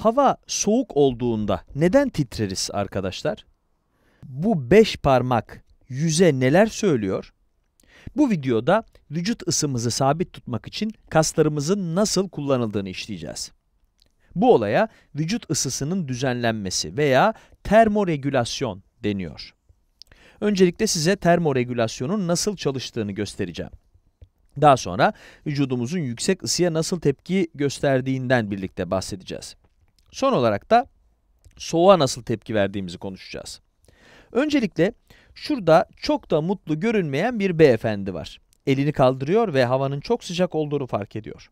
Hava soğuk olduğunda neden titreriz arkadaşlar? Bu beş parmak yüze neler söylüyor? Bu videoda vücut ısımızı sabit tutmak için kaslarımızın nasıl kullanıldığını işleyeceğiz. Bu olaya vücut ısısının düzenlenmesi veya termoregülasyon deniyor. Öncelikle size termoregülasyonun nasıl çalıştığını göstereceğim. Daha sonra vücudumuzun yüksek ısıya nasıl tepki gösterdiğinden birlikte bahsedeceğiz. Son olarak da soğuğa nasıl tepki verdiğimizi konuşacağız. Öncelikle şurada çok da mutlu görünmeyen bir beyefendi var. Elini kaldırıyor ve havanın çok sıcak olduğunu fark ediyor.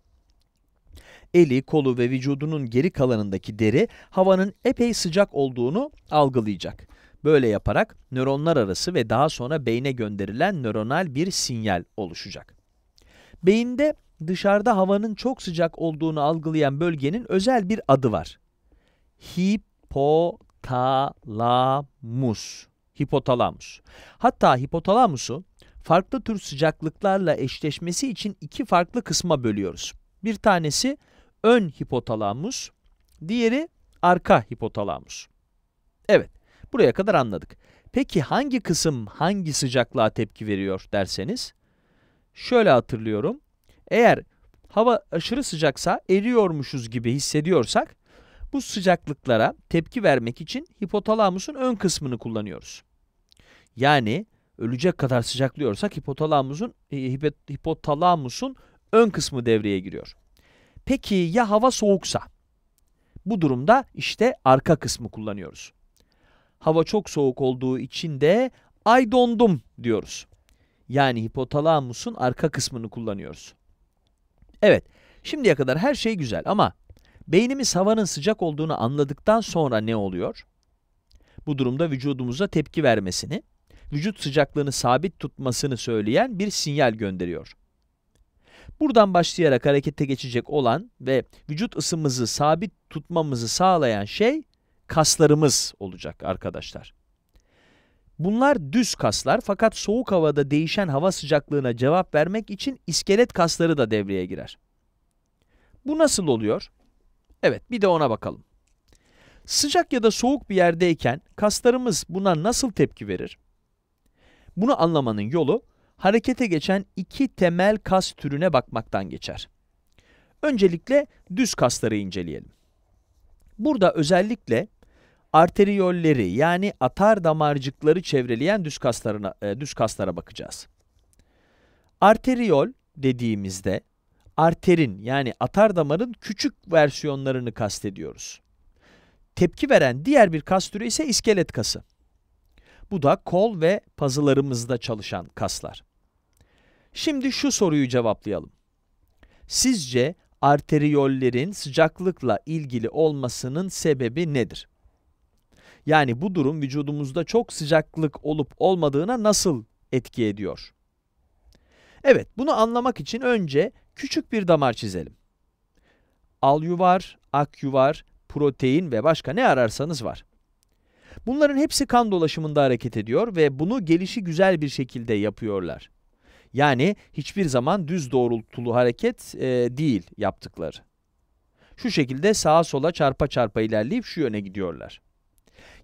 Eli, kolu ve vücudunun geri kalanındaki deri havanın epey sıcak olduğunu algılayacak. Böyle yaparak nöronlar arası ve daha sonra beyne gönderilen nöronal bir sinyal oluşacak. Beyinde dışarıda havanın çok sıcak olduğunu algılayan bölgenin özel bir adı var hipotalamus. Hipotalamus. Hatta hipotalamusu farklı tür sıcaklıklarla eşleşmesi için iki farklı kısma bölüyoruz. Bir tanesi ön hipotalamus, diğeri arka hipotalamus. Evet, buraya kadar anladık. Peki hangi kısım hangi sıcaklığa tepki veriyor derseniz? Şöyle hatırlıyorum. Eğer hava aşırı sıcaksa eriyormuşuz gibi hissediyorsak bu sıcaklıklara tepki vermek için hipotalamusun ön kısmını kullanıyoruz. Yani ölecek kadar sıcaklıyorsak hipotalamusun e, hipotalamusun ön kısmı devreye giriyor. Peki ya hava soğuksa? Bu durumda işte arka kısmı kullanıyoruz. Hava çok soğuk olduğu için de ay dondum diyoruz. Yani hipotalamusun arka kısmını kullanıyoruz. Evet, şimdiye kadar her şey güzel ama Beynimiz havanın sıcak olduğunu anladıktan sonra ne oluyor? Bu durumda vücudumuza tepki vermesini, vücut sıcaklığını sabit tutmasını söyleyen bir sinyal gönderiyor. Buradan başlayarak harekete geçecek olan ve vücut ısımızı sabit tutmamızı sağlayan şey kaslarımız olacak arkadaşlar. Bunlar düz kaslar fakat soğuk havada değişen hava sıcaklığına cevap vermek için iskelet kasları da devreye girer. Bu nasıl oluyor? Evet bir de ona bakalım. Sıcak ya da soğuk bir yerdeyken kaslarımız buna nasıl tepki verir? Bunu anlamanın yolu harekete geçen iki temel kas türüne bakmaktan geçer. Öncelikle düz kasları inceleyelim. Burada özellikle arteriyolleri yani atar damarcıkları çevreleyen düz kaslarına e, düz kaslara bakacağız. Arteriyol dediğimizde arterin yani atar damarın küçük versiyonlarını kastediyoruz. Tepki veren diğer bir kas türü ise iskelet kası. Bu da kol ve pazılarımızda çalışan kaslar. Şimdi şu soruyu cevaplayalım. Sizce arteriyollerin sıcaklıkla ilgili olmasının sebebi nedir? Yani bu durum vücudumuzda çok sıcaklık olup olmadığına nasıl etki ediyor? Evet, bunu anlamak için önce Küçük bir damar çizelim. Alyuvar, akyuvar, protein ve başka ne ararsanız var. Bunların hepsi kan dolaşımında hareket ediyor ve bunu gelişi güzel bir şekilde yapıyorlar. Yani hiçbir zaman düz doğrultulu hareket e, değil yaptıkları. Şu şekilde sağa sola çarpa çarpa ilerleyip şu yöne gidiyorlar.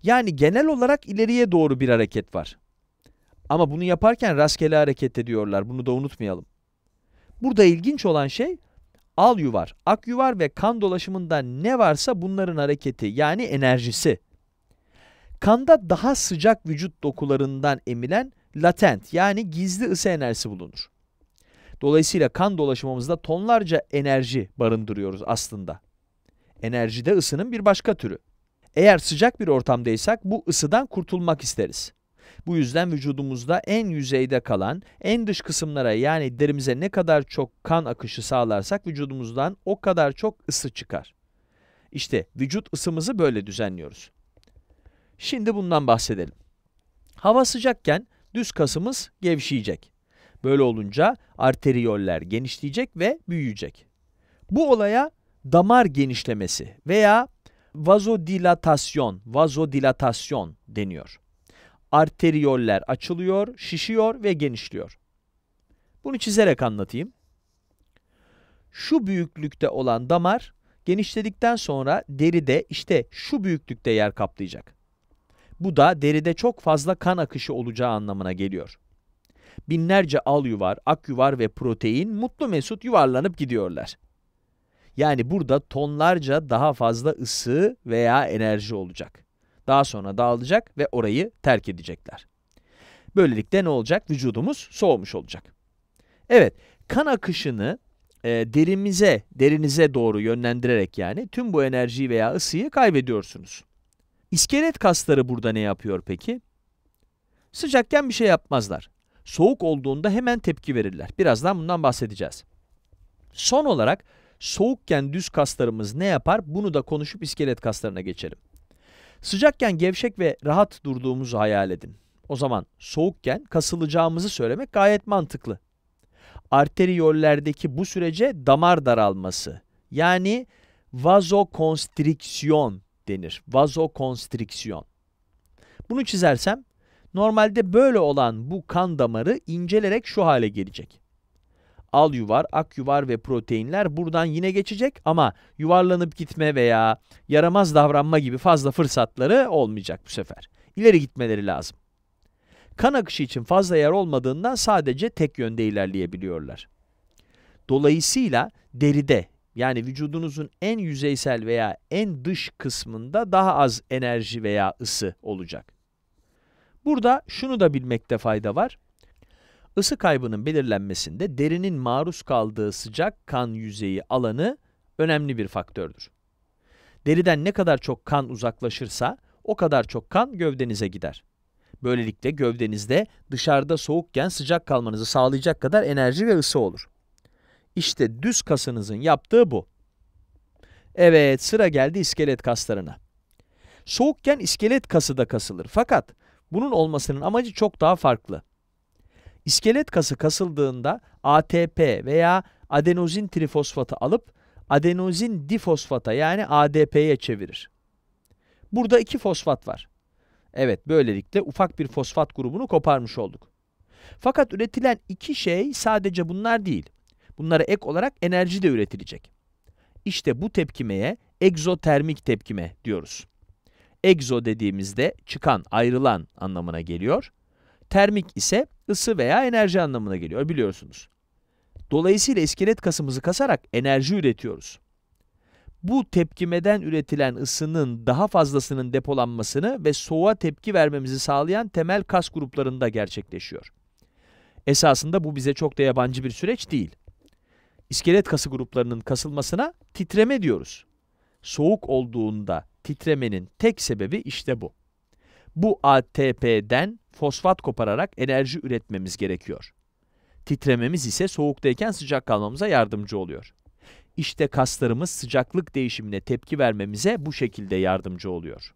Yani genel olarak ileriye doğru bir hareket var. Ama bunu yaparken rastgele hareket ediyorlar. Bunu da unutmayalım. Burada ilginç olan şey al yuvar, ak yuvar ve kan dolaşımında ne varsa bunların hareketi yani enerjisi. Kanda daha sıcak vücut dokularından emilen latent yani gizli ısı enerjisi bulunur. Dolayısıyla kan dolaşımımızda tonlarca enerji barındırıyoruz aslında. Enerji de ısının bir başka türü. Eğer sıcak bir ortamdaysak bu ısıdan kurtulmak isteriz. Bu yüzden vücudumuzda en yüzeyde kalan, en dış kısımlara yani derimize ne kadar çok kan akışı sağlarsak vücudumuzdan o kadar çok ısı çıkar. İşte vücut ısımızı böyle düzenliyoruz. Şimdi bundan bahsedelim. Hava sıcakken düz kasımız gevşeyecek. Böyle olunca arteriyoller genişleyecek ve büyüyecek. Bu olaya damar genişlemesi veya vazodilatasyon, vazodilatasyon deniyor arteriyoller açılıyor, şişiyor ve genişliyor. Bunu çizerek anlatayım. Şu büyüklükte olan damar genişledikten sonra deride işte şu büyüklükte yer kaplayacak. Bu da deride çok fazla kan akışı olacağı anlamına geliyor. Binlerce al yuvar, ak yuvar ve protein mutlu mesut yuvarlanıp gidiyorlar. Yani burada tonlarca daha fazla ısı veya enerji olacak. Daha sonra dağılacak ve orayı terk edecekler. Böylelikle ne olacak? Vücudumuz soğumuş olacak. Evet, kan akışını e, derimize, derinize doğru yönlendirerek yani tüm bu enerjiyi veya ısıyı kaybediyorsunuz. İskelet kasları burada ne yapıyor peki? Sıcakken bir şey yapmazlar. Soğuk olduğunda hemen tepki verirler. Birazdan bundan bahsedeceğiz. Son olarak soğukken düz kaslarımız ne yapar? Bunu da konuşup iskelet kaslarına geçelim. Sıcakken gevşek ve rahat durduğumuzu hayal edin. O zaman soğukken kasılacağımızı söylemek gayet mantıklı. Arteriyollerdeki bu sürece damar daralması yani vazokonstriksiyon denir. Vazokonstriksiyon. Bunu çizersem normalde böyle olan bu kan damarı incelerek şu hale gelecek al yuvar, ak yuvar ve proteinler buradan yine geçecek ama yuvarlanıp gitme veya yaramaz davranma gibi fazla fırsatları olmayacak bu sefer. İleri gitmeleri lazım. Kan akışı için fazla yer olmadığından sadece tek yönde ilerleyebiliyorlar. Dolayısıyla deride yani vücudunuzun en yüzeysel veya en dış kısmında daha az enerji veya ısı olacak. Burada şunu da bilmekte fayda var. Isı kaybının belirlenmesinde derinin maruz kaldığı sıcak kan yüzeyi alanı önemli bir faktördür. Deriden ne kadar çok kan uzaklaşırsa o kadar çok kan gövdenize gider. Böylelikle gövdenizde dışarıda soğukken sıcak kalmanızı sağlayacak kadar enerji ve ısı olur. İşte düz kasınızın yaptığı bu. Evet sıra geldi iskelet kaslarına. Soğukken iskelet kası da kasılır fakat bunun olmasının amacı çok daha farklı. İskelet kası kasıldığında ATP veya adenozin trifosfatı alıp adenozin difosfata yani ADP'ye çevirir. Burada iki fosfat var. Evet böylelikle ufak bir fosfat grubunu koparmış olduk. Fakat üretilen iki şey sadece bunlar değil. Bunlara ek olarak enerji de üretilecek. İşte bu tepkimeye egzotermik tepkime diyoruz. Egzo dediğimizde çıkan, ayrılan anlamına geliyor. Termik ise ısı veya enerji anlamına geliyor biliyorsunuz. Dolayısıyla iskelet kasımızı kasarak enerji üretiyoruz. Bu tepkimeden üretilen ısının daha fazlasının depolanmasını ve soğuğa tepki vermemizi sağlayan temel kas gruplarında gerçekleşiyor. Esasında bu bize çok da yabancı bir süreç değil. İskelet kası gruplarının kasılmasına titreme diyoruz. Soğuk olduğunda titremenin tek sebebi işte bu. Bu ATP'den fosfat kopararak enerji üretmemiz gerekiyor. Titrememiz ise soğuktayken sıcak kalmamıza yardımcı oluyor. İşte kaslarımız sıcaklık değişimine tepki vermemize bu şekilde yardımcı oluyor.